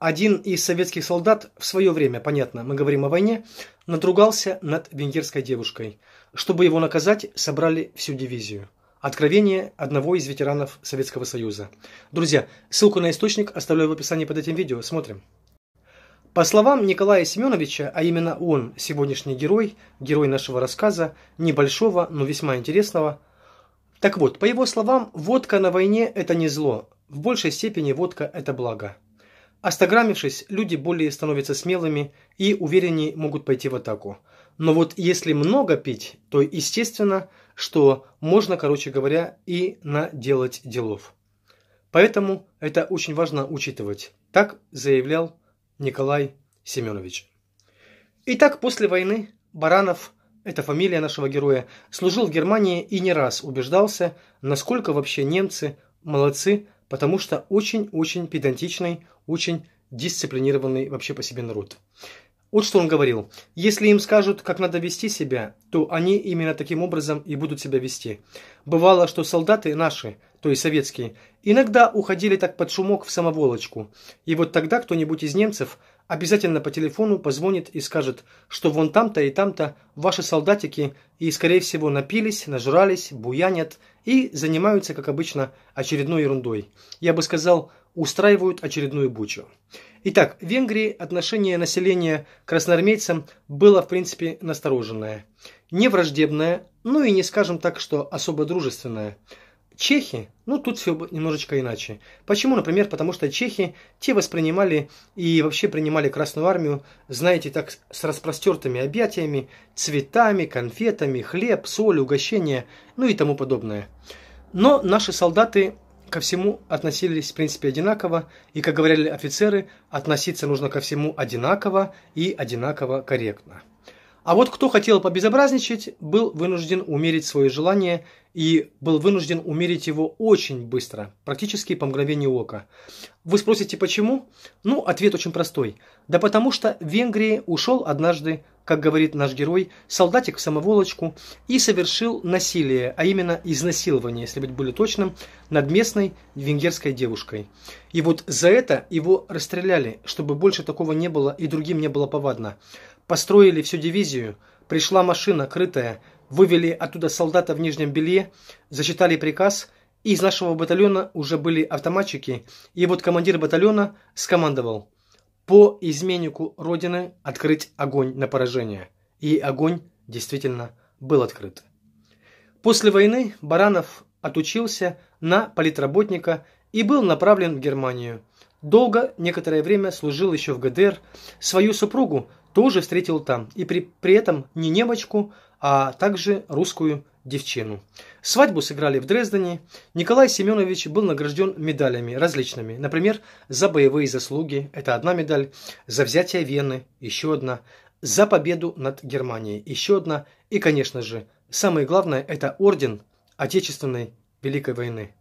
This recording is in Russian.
Один из советских солдат, в свое время, понятно, мы говорим о войне, надругался над венгерской девушкой. Чтобы его наказать, собрали всю дивизию. Откровение одного из ветеранов Советского Союза. Друзья, ссылку на источник оставляю в описании под этим видео. Смотрим. По словам Николая Семеновича, а именно он сегодняшний герой, герой нашего рассказа, небольшого, но весьма интересного. Так вот, по его словам, водка на войне – это не зло. В большей степени водка – это благо. Остаграмившись, люди более становятся смелыми и увереннее могут пойти в атаку. Но вот если много пить, то естественно, что можно, короче говоря, и наделать делов. Поэтому это очень важно учитывать. Так заявлял Николай Семенович. Итак, после войны Баранов, это фамилия нашего героя, служил в Германии и не раз убеждался, насколько вообще немцы молодцы потому что очень-очень педантичный, очень дисциплинированный вообще по себе народ. Вот что он говорил. Если им скажут, как надо вести себя, то они именно таким образом и будут себя вести. Бывало, что солдаты наши, то есть советские, иногда уходили так под шумок в самоволочку. И вот тогда кто-нибудь из немцев обязательно по телефону позвонит и скажет, что вон там-то и там-то ваши солдатики и, скорее всего, напились, нажрались, буянят – и занимаются, как обычно, очередной ерундой. Я бы сказал, устраивают очередную бучу. Итак, в Венгрии отношение населения к красноармейцам было, в принципе, настороженное. Не враждебное, ну и не скажем так, что особо дружественное – Чехи, ну тут все немножечко иначе. Почему, например, потому что чехи, те воспринимали и вообще принимали Красную Армию, знаете, так с распростертыми объятиями, цветами, конфетами, хлеб, соль, угощения, ну и тому подобное. Но наши солдаты ко всему относились в принципе одинаково, и, как говорили офицеры, относиться нужно ко всему одинаково и одинаково корректно. А вот кто хотел побезобразничать, был вынужден умерить свое желание и был вынужден умерить его очень быстро, практически по мгновению ока. Вы спросите, почему? Ну, ответ очень простой. Да потому что в Венгрии ушел однажды, как говорит наш герой, солдатик в самоволочку и совершил насилие, а именно изнасилование, если быть более точным, над местной венгерской девушкой. И вот за это его расстреляли, чтобы больше такого не было и другим не было повадно. Построили всю дивизию, пришла машина, крытая, вывели оттуда солдата в нижнем белье, зачитали приказ, и из нашего батальона уже были автоматчики, и вот командир батальона скомандовал по изменнику Родины открыть огонь на поражение. И огонь действительно был открыт. После войны Баранов отучился на политработника и был направлен в Германию. Долго, некоторое время служил еще в ГДР. Свою супругу тоже встретил там, и при, при этом не немочку, а также русскую девчину. Свадьбу сыграли в Дрездене. Николай Семенович был награжден медалями различными. Например, за боевые заслуги – это одна медаль, за взятие Вены – еще одна, за победу над Германией – еще одна, и, конечно же, самое главное – это орден Отечественной Великой войны.